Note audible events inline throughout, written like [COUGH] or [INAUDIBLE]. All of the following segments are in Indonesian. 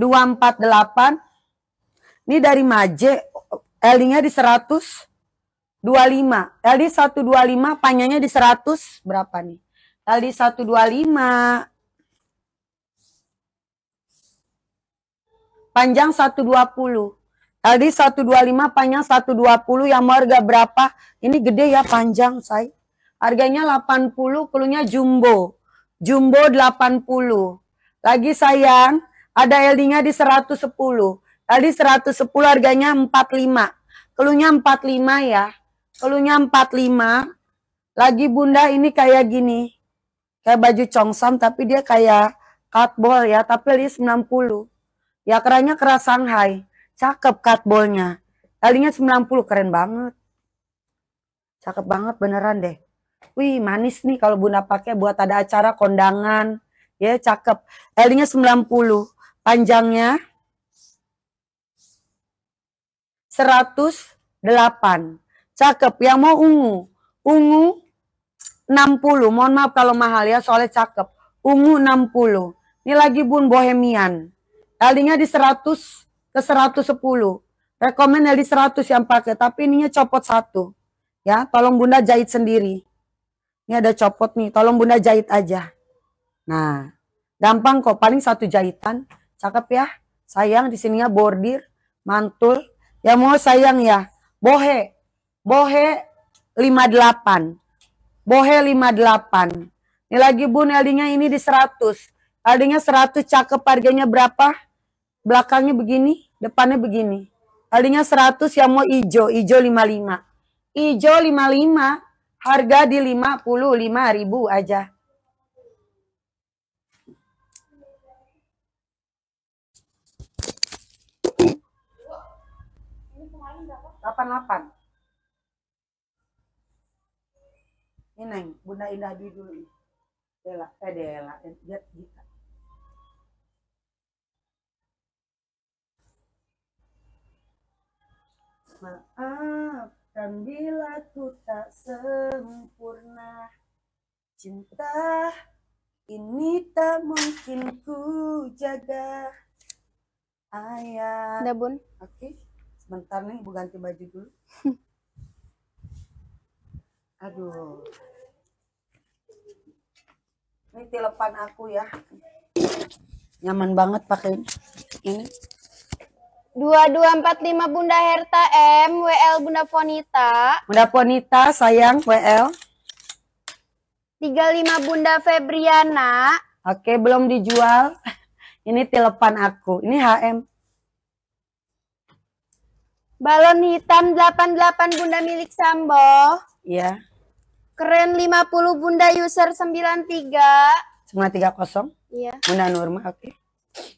248. Ini dari Maje. ld nya di 100. 25. LD 125, panjangnya di 100 berapa nih? LD 125. Panjang 120. LD 125 panjang 120 yang harga berapa? Ini gede ya panjang, say. Harganya 80, kulunya jumbo. Jumbo 80. Lagi sayang, ada LD-nya di 110. Tadi 110 harganya 45. Kelunya 45 ya. Kelunya 45. Lagi bunda ini kayak gini. Kayak baju congsam tapi dia kayak cutball ya. Tapi dia 90. Ya keranya keras Shanghai. Cakep cutballnya. Talinya 90 keren banget. Cakep banget beneran deh. Wih manis nih kalau bunda pakai buat ada acara kondangan. Ya cakep. Talinya 90 panjangnya 108. Cakep. Yang mau ungu. Ungu 60. Mohon maaf kalau mahal ya soalnya cakep. Ungu 60. Ini lagi bun bohemian. Tadinya di 100 ke 110. Rekomen dari 100 yang pakai. Tapi ininya copot satu. Ya, tolong bunda jahit sendiri. Ini ada copot nih. Tolong bunda jahit aja. Nah, gampang kok. Paling satu jahitan. Cakep ya. Sayang di sininya bordir, mantul. Ya mau sayang ya, bohe. Bohe 58. Bohe 58. Ini lagi Bun Eldinya ini di 100. Eldinya 100 cakep harganya berapa? Belakangnya begini, depannya begini. Eldinya 100 yang mau ijo, ijo 55. Ijo 55 harga di 55 ribu aja. 88. Ini Neng, Bunda Indah di dulu. Dela, eh Dela, dia Gita. Maafkan bila ku tak sempurna Cinta ini tak mungkin ku jaga Ayah Udah bun Oke okay. Bentar nih, bu ganti baju dulu. Aduh. Ini telepon aku ya. Nyaman banget pakai ini. 2245 Bunda Herta M, WL Bunda Fonita. Bunda Fonita sayang WL. 35 Bunda Febriana. Oke, belum dijual. Ini telepon aku. Ini HM. Balon hitam 88 Bunda milik Sambo. Iya. Keren 50 Bunda user 93. 930. Iya. Bunda Nurma, oke. Okay.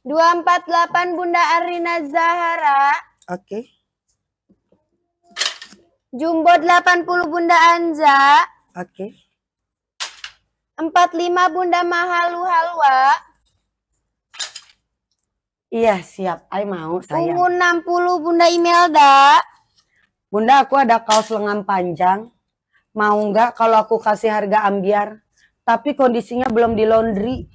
248 Bunda Arina Zahara. Oke. Okay. Jumbo 80 Bunda Anza. Oke. Okay. 45 Bunda Mahalu Halwa. Iya siap, Ayo mau saya. Tunggu 60 Bunda Imelda. Bunda aku ada kaos lengan panjang. Mau nggak kalau aku kasih harga ambiar? Tapi kondisinya belum di laundry.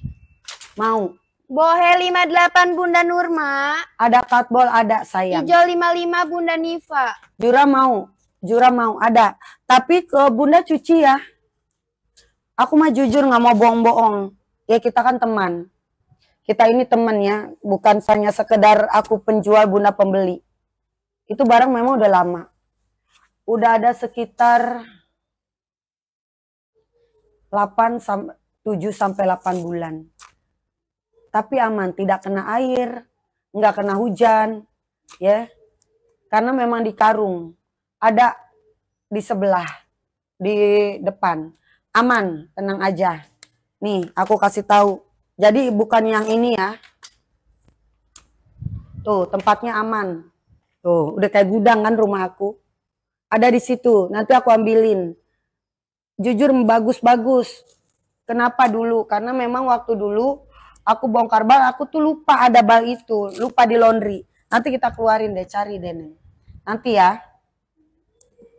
Mau? Bohe 58 Bunda Nurma. Ada cutball, ada sayang. Hijau 55 Bunda Niva. Jura mau. Jura mau ada. Tapi ke Bunda cuci ya. Aku mah jujur nggak mau bohong-bohong. Ya kita kan teman kita ini temannya, bukan hanya sekedar aku penjual bunda pembeli. Itu barang memang udah lama. Udah ada sekitar 8 sampai 7 sampai 8 bulan. Tapi aman, tidak kena air, nggak kena hujan, ya. Karena memang di karung. Ada di sebelah, di depan. Aman, tenang aja. Nih, aku kasih tahu jadi bukan yang ini ya. Tuh, tempatnya aman. Tuh, udah kayak gudang kan rumah aku. Ada di situ, nanti aku ambilin. Jujur bagus-bagus. Kenapa dulu? Karena memang waktu dulu aku bongkar bal aku tuh lupa ada bal itu, lupa di laundry. Nanti kita keluarin deh, cari deh. Nanti ya.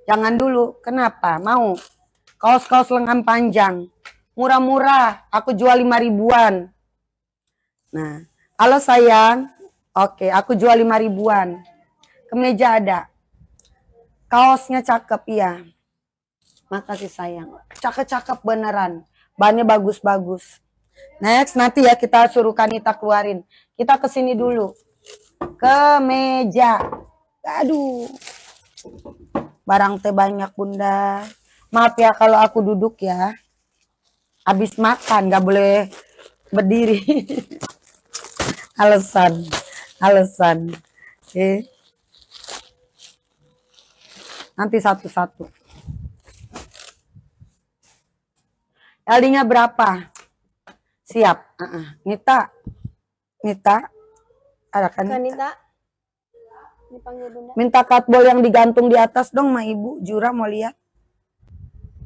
Jangan dulu. Kenapa? Mau kaos-kaos lengan panjang murah-murah, aku jual lima ribuan. Nah, halo sayang, oke, aku jual lima ribuan. Kemeja ada, kaosnya cakep ya. Makasih sayang, cakep-cakep beneran, bannya bagus-bagus. Next nanti ya kita suruh Kanita keluarin. Kita kesini dulu. Ke meja. Aduh. Barang teh banyak Bunda. Maaf ya kalau aku duduk ya habis makan nggak boleh berdiri [LAUGHS] alasan alasan eh nanti satu-satu LD-nya berapa siap uh -uh. Nita Nita ada kan Nita, Nita. Minta katbol yang digantung di atas dong, ma ibu. Jura mau lihat.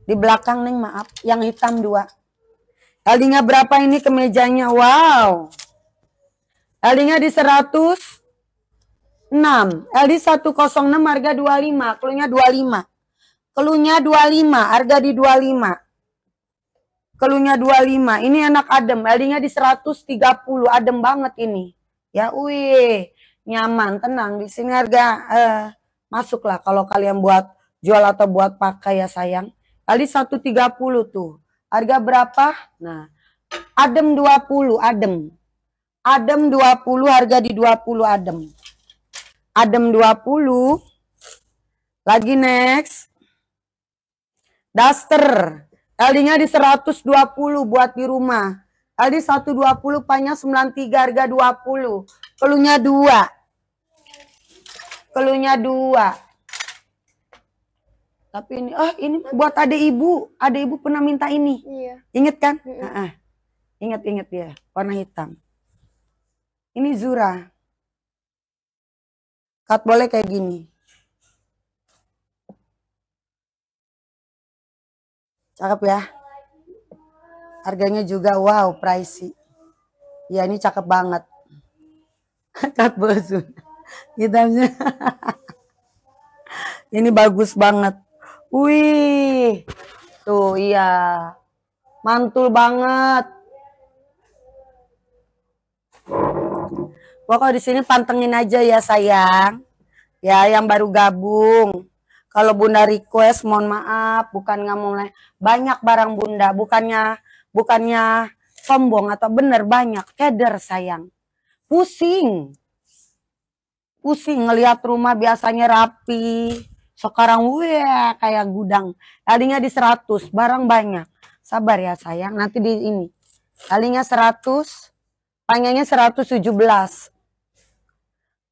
Di belakang neng maaf, yang hitam dua. Talinya berapa ini kemejanya? Wow. Talinya di 106. 6. LD 106 harga 25, Kelunya 25. Kelunya 25, harga di 25. Kelunya 25. Ini enak adem, ld di 130, adem banget ini. Ya, wih, nyaman, tenang. Di sini harga eh, masuklah kalau kalian buat jual atau buat pakai ya sayang. LD 130 tuh. Harga berapa? Nah, adem 20, adem. Adem 20, harga di 20 adem. Adem 20. Lagi next. Duster. LD-nya di 120 buat di rumah. LD 120, panjang 93, harga 20. Kelunya 2. Kelunya 2 tapi ini oh, ini buat ada ibu ada ibu pernah minta ini iya. inget kan mm -mm. Ah, inget inget dia warna hitam ini Zura kat boleh kayak gini cakep ya harganya juga wow pricey ya ini cakep banget kat [LAUGHS] bosun hitamnya [LAUGHS] ini bagus banget Wih, tuh iya, mantul banget. Pokok di sini pantengin aja ya sayang, ya yang baru gabung. Kalau bunda request, mohon maaf, bukan nggak mau banyak barang bunda, bukannya bukannya sombong atau bener banyak keder sayang. Pusing, pusing ngelihat rumah biasanya rapi, sekarang wah kayak gudang. Tadinya di 100, barang banyak. Sabar ya sayang, nanti di ini. Talinya 100, panjangnya 117.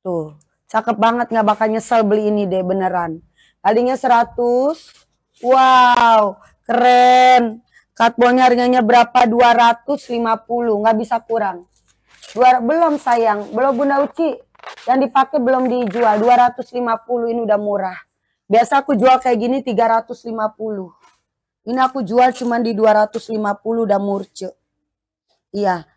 Tuh, cakep banget nggak bakal nyesel beli ini deh beneran. Talinya 100. Wow, keren. Katbonnya harganya berapa? 250, nggak bisa kurang. Dua, belum sayang, belum Bunda Uci. Yang dipakai belum dijual, 250 ini udah murah. Biasa aku jual kayak gini 350. Ini aku jual cuma di 250 dan murce. Iya.